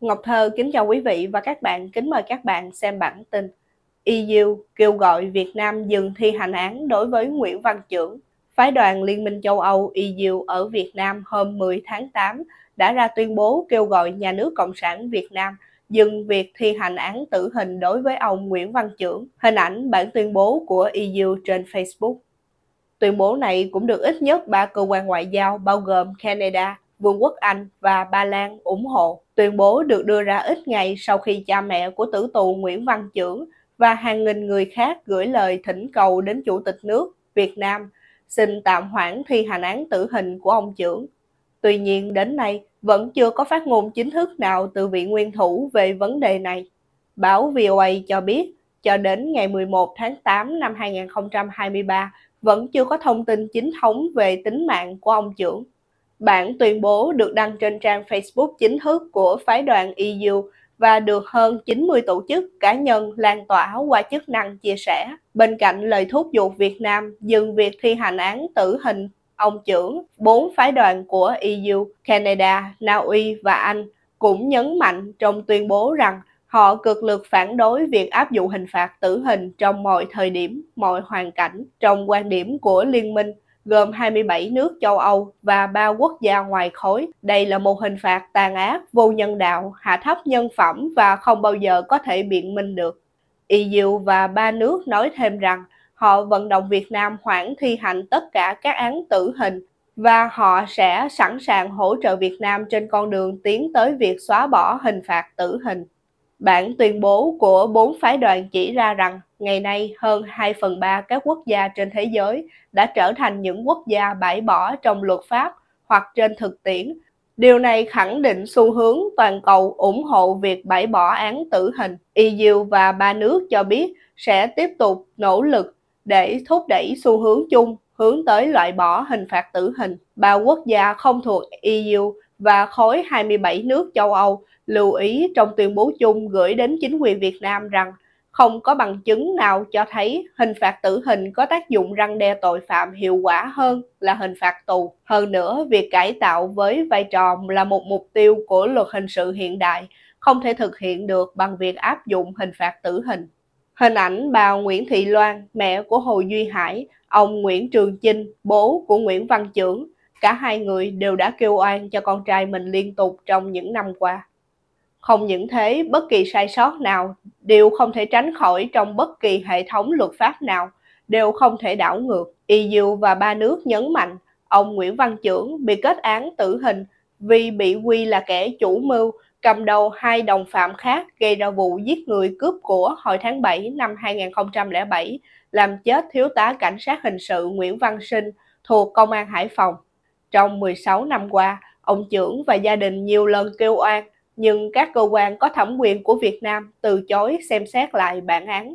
Ngọc Thơ kính chào quý vị và các bạn, kính mời các bạn xem bản tin. EU kêu gọi Việt Nam dừng thi hành án đối với Nguyễn Văn Trưởng. Phái đoàn Liên minh châu Âu EU ở Việt Nam hôm 10 tháng 8 đã ra tuyên bố kêu gọi nhà nước Cộng sản Việt Nam dừng việc thi hành án tử hình đối với ông Nguyễn Văn Trưởng. Hình ảnh bản tuyên bố của EU trên Facebook. Tuyên bố này cũng được ít nhất ba cơ quan ngoại giao bao gồm Canada, Vương quốc Anh và Ba Lan ủng hộ. Tuyên bố được đưa ra ít ngày sau khi cha mẹ của tử tù Nguyễn Văn Chưởng và hàng nghìn người khác gửi lời thỉnh cầu đến Chủ tịch nước Việt Nam xin tạm hoãn thi hành án tử hình của ông Chưởng. Tuy nhiên đến nay vẫn chưa có phát ngôn chính thức nào từ vị nguyên thủ về vấn đề này. Báo VOA cho biết cho đến ngày 11 tháng 8 năm 2023 vẫn chưa có thông tin chính thống về tính mạng của ông trưởng. Bản tuyên bố được đăng trên trang Facebook chính thức của phái đoàn EU và được hơn 90 tổ chức cá nhân lan tỏa qua chức năng chia sẻ. Bên cạnh lời thúc giục Việt Nam dừng việc thi hành án tử hình ông trưởng, bốn phái đoàn của EU, Canada, Na Uy và Anh cũng nhấn mạnh trong tuyên bố rằng họ cực lực phản đối việc áp dụng hình phạt tử hình trong mọi thời điểm, mọi hoàn cảnh. Trong quan điểm của liên minh, gồm 27 nước châu Âu và 3 quốc gia ngoài khối. Đây là một hình phạt tàn ác, vô nhân đạo, hạ thấp nhân phẩm và không bao giờ có thể biện minh được. EU và ba nước nói thêm rằng họ vận động Việt Nam hoãn thi hành tất cả các án tử hình và họ sẽ sẵn sàng hỗ trợ Việt Nam trên con đường tiến tới việc xóa bỏ hình phạt tử hình. Bản tuyên bố của bốn phái đoàn chỉ ra rằng Ngày nay, hơn 2 phần 3 các quốc gia trên thế giới đã trở thành những quốc gia bãi bỏ trong luật pháp hoặc trên thực tiễn. Điều này khẳng định xu hướng toàn cầu ủng hộ việc bãi bỏ án tử hình. EU và ba nước cho biết sẽ tiếp tục nỗ lực để thúc đẩy xu hướng chung hướng tới loại bỏ hình phạt tử hình. Ba quốc gia không thuộc EU và khối 27 nước châu Âu lưu ý trong tuyên bố chung gửi đến chính quyền Việt Nam rằng không có bằng chứng nào cho thấy hình phạt tử hình có tác dụng răng đe tội phạm hiệu quả hơn là hình phạt tù. Hơn nữa, việc cải tạo với vai trò là một mục tiêu của luật hình sự hiện đại, không thể thực hiện được bằng việc áp dụng hình phạt tử hình. Hình ảnh bà Nguyễn Thị Loan, mẹ của Hồ Duy Hải, ông Nguyễn Trường Chinh, bố của Nguyễn Văn Chưởng, cả hai người đều đã kêu oan cho con trai mình liên tục trong những năm qua. Không những thế, bất kỳ sai sót nào đều không thể tránh khỏi trong bất kỳ hệ thống luật pháp nào, đều không thể đảo ngược. EU và ba nước nhấn mạnh, ông Nguyễn Văn Trưởng bị kết án tử hình vì bị quy là kẻ chủ mưu, cầm đầu hai đồng phạm khác gây ra vụ giết người cướp của hồi tháng 7 năm 2007, làm chết thiếu tá cảnh sát hình sự Nguyễn Văn Sinh thuộc Công an Hải Phòng. Trong 16 năm qua, ông trưởng và gia đình nhiều lần kêu oan nhưng các cơ quan có thẩm quyền của Việt Nam từ chối xem xét lại bản án.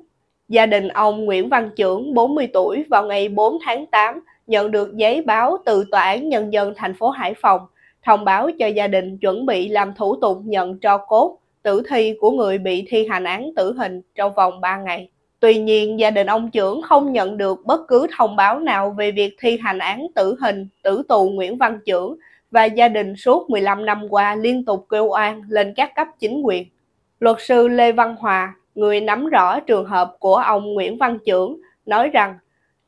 Gia đình ông Nguyễn Văn Trưởng, 40 tuổi, vào ngày 4 tháng 8 nhận được giấy báo từ Tòa án Nhân dân thành phố Hải Phòng thông báo cho gia đình chuẩn bị làm thủ tục nhận tro cốt tử thi của người bị thi hành án tử hình trong vòng 3 ngày. Tuy nhiên, gia đình ông trưởng không nhận được bất cứ thông báo nào về việc thi hành án tử hình tử tù Nguyễn Văn Trưởng và gia đình suốt 15 năm qua liên tục kêu oan lên các cấp chính quyền. Luật sư Lê Văn Hòa, người nắm rõ trường hợp của ông Nguyễn Văn Trưởng, nói rằng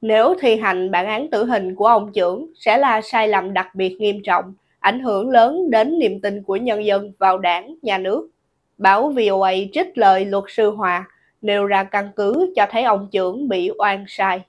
nếu thi hành bản án tử hình của ông Trưởng sẽ là sai lầm đặc biệt nghiêm trọng, ảnh hưởng lớn đến niềm tin của nhân dân vào đảng, nhà nước. Báo VOA trích lời luật sư Hòa nêu ra căn cứ cho thấy ông Trưởng bị oan sai.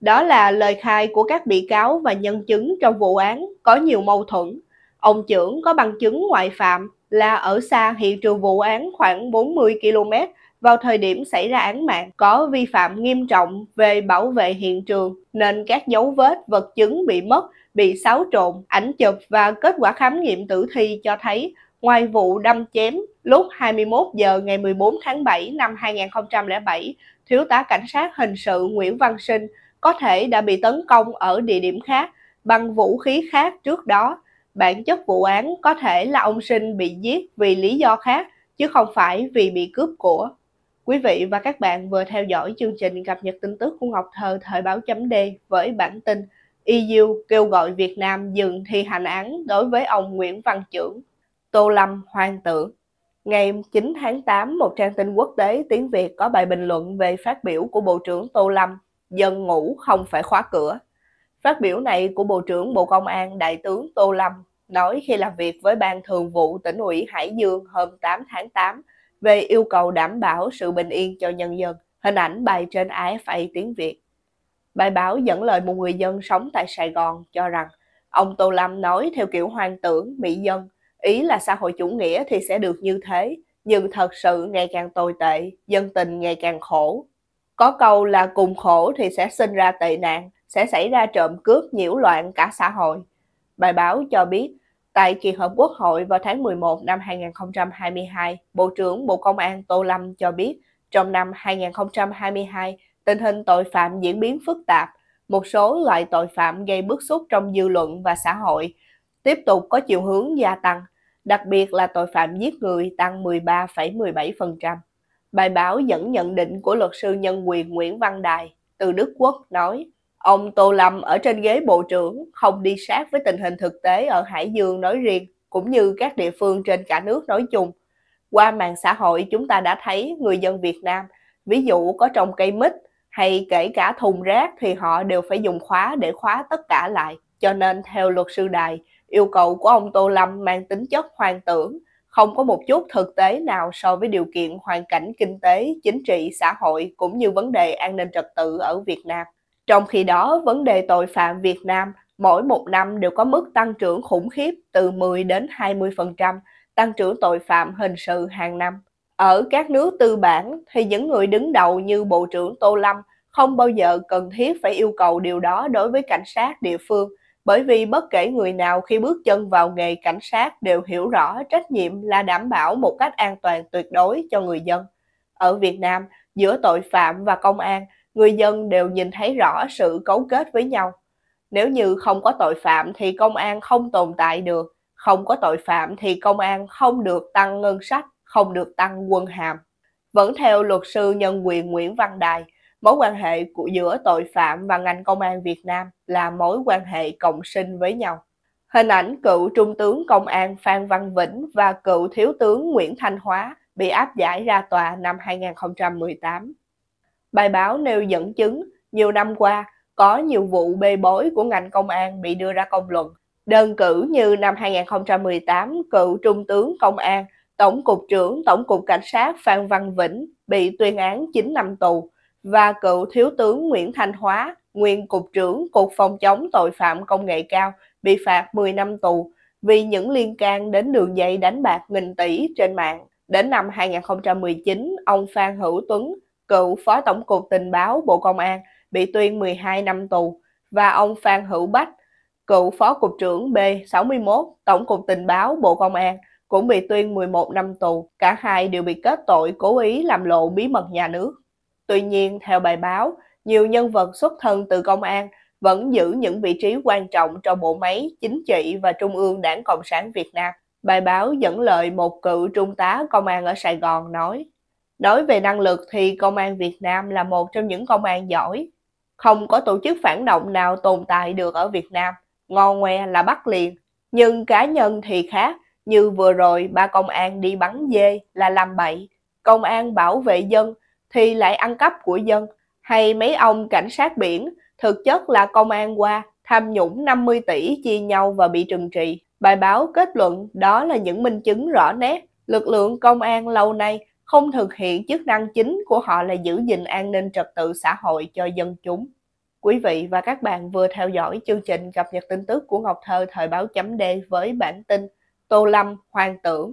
Đó là lời khai của các bị cáo và nhân chứng trong vụ án có nhiều mâu thuẫn. Ông trưởng có bằng chứng ngoại phạm là ở xa hiện trường vụ án khoảng 40 km vào thời điểm xảy ra án mạng có vi phạm nghiêm trọng về bảo vệ hiện trường nên các dấu vết vật chứng bị mất, bị xáo trộn, ảnh chụp và kết quả khám nghiệm tử thi cho thấy ngoài vụ đâm chém lúc 21 giờ ngày 14 tháng 7 năm 2007, Thiếu tá Cảnh sát Hình sự Nguyễn Văn Sinh có thể đã bị tấn công ở địa điểm khác bằng vũ khí khác trước đó. Bản chất vụ án có thể là ông Sinh bị giết vì lý do khác chứ không phải vì bị cướp của. Quý vị và các bạn vừa theo dõi chương trình cập nhật tin tức của Ngọc Thơ thời báo chấm D với bản tin EU kêu gọi Việt Nam dừng thi hành án đối với ông Nguyễn Văn Trưởng, Tô Lâm Hoàng Tử Ngày 9 tháng 8, một trang tin quốc tế tiếng Việt có bài bình luận về phát biểu của Bộ trưởng Tô Lâm dân ngủ không phải khóa cửa. Phát biểu này của Bộ trưởng Bộ Công an Đại tướng Tô Lâm nói khi làm việc với Ban Thường vụ tỉnh ủy Hải Dương hôm 8 tháng 8 về yêu cầu đảm bảo sự bình yên cho nhân dân, hình ảnh bài trên AFA tiếng Việt. Bài báo dẫn lời một người dân sống tại Sài Gòn cho rằng ông Tô Lâm nói theo kiểu hoang tưởng, mỹ dân, ý là xã hội chủ nghĩa thì sẽ được như thế, nhưng thật sự ngày càng tồi tệ, dân tình ngày càng khổ, có câu là cùng khổ thì sẽ sinh ra tệ nạn, sẽ xảy ra trộm cướp nhiễu loạn cả xã hội. Bài báo cho biết, tại kỳ họp quốc hội vào tháng 11 năm 2022, Bộ trưởng Bộ Công an Tô Lâm cho biết, trong năm 2022, tình hình tội phạm diễn biến phức tạp, một số loại tội phạm gây bức xúc trong dư luận và xã hội tiếp tục có chiều hướng gia tăng, đặc biệt là tội phạm giết người tăng 13,17%. Bài báo dẫn nhận định của luật sư nhân quyền Nguyễn Văn Đài từ Đức Quốc nói Ông Tô Lâm ở trên ghế bộ trưởng không đi sát với tình hình thực tế ở Hải Dương nói riêng cũng như các địa phương trên cả nước nói chung. Qua mạng xã hội chúng ta đã thấy người dân Việt Nam, ví dụ có trồng cây mít hay kể cả thùng rác thì họ đều phải dùng khóa để khóa tất cả lại. Cho nên theo luật sư Đài, yêu cầu của ông Tô Lâm mang tính chất hoang tưởng, không có một chút thực tế nào so với điều kiện hoàn cảnh kinh tế, chính trị, xã hội cũng như vấn đề an ninh trật tự ở Việt Nam. Trong khi đó, vấn đề tội phạm Việt Nam mỗi một năm đều có mức tăng trưởng khủng khiếp từ 10 đến 20%, tăng trưởng tội phạm hình sự hàng năm. Ở các nước tư bản thì những người đứng đầu như Bộ trưởng Tô Lâm không bao giờ cần thiết phải yêu cầu điều đó đối với cảnh sát địa phương – bởi vì bất kể người nào khi bước chân vào nghề cảnh sát đều hiểu rõ trách nhiệm là đảm bảo một cách an toàn tuyệt đối cho người dân. Ở Việt Nam, giữa tội phạm và công an, người dân đều nhìn thấy rõ sự cấu kết với nhau. Nếu như không có tội phạm thì công an không tồn tại được, không có tội phạm thì công an không được tăng ngân sách, không được tăng quân hàm. Vẫn theo luật sư nhân quyền Nguyễn Văn Đài, mối quan hệ của giữa tội phạm và ngành công an Việt Nam là mối quan hệ cộng sinh với nhau. Hình ảnh cựu trung tướng công an Phan Văn Vĩnh và cựu thiếu tướng Nguyễn Thanh Hóa bị áp giải ra tòa năm 2018. Bài báo nêu dẫn chứng, nhiều năm qua có nhiều vụ bê bối của ngành công an bị đưa ra công luận. Đơn cử như năm 2018, cựu trung tướng công an, tổng cục trưởng Tổng cục Cảnh sát Phan Văn Vĩnh bị tuyên án 9 năm tù và cựu Thiếu tướng Nguyễn Thanh Hóa, nguyên Cục trưởng Cục Phòng chống tội phạm công nghệ cao, bị phạt 10 năm tù vì những liên can đến đường dây đánh bạc nghìn tỷ trên mạng. Đến năm 2019, ông Phan Hữu Tuấn, cựu Phó Tổng cục Tình báo Bộ Công an, bị tuyên 12 năm tù và ông Phan Hữu Bách, cựu Phó Cục trưởng B61 Tổng cục Tình báo Bộ Công an, cũng bị tuyên 11 năm tù. Cả hai đều bị kết tội cố ý làm lộ bí mật nhà nước. Tuy nhiên, theo bài báo, nhiều nhân vật xuất thân từ công an vẫn giữ những vị trí quan trọng trong bộ máy chính trị và Trung ương Đảng Cộng sản Việt Nam. Bài báo dẫn lời một cựu trung tá công an ở Sài Gòn nói, Nói về năng lực thì công an Việt Nam là một trong những công an giỏi. Không có tổ chức phản động nào tồn tại được ở Việt Nam, ngon ngoe là bắt liền. Nhưng cá nhân thì khác, như vừa rồi ba công an đi bắn dê là làm bậy, công an bảo vệ dân thì lại ăn cắp của dân. Hay mấy ông cảnh sát biển, thực chất là công an qua, tham nhũng 50 tỷ chia nhau và bị trừng trị. Bài báo kết luận đó là những minh chứng rõ nét. Lực lượng công an lâu nay không thực hiện chức năng chính của họ là giữ gìn an ninh trật tự xã hội cho dân chúng. Quý vị và các bạn vừa theo dõi chương trình cập nhật tin tức của Ngọc Thơ thời báo chấm D với bản tin Tô Lâm, Hoàng tưởng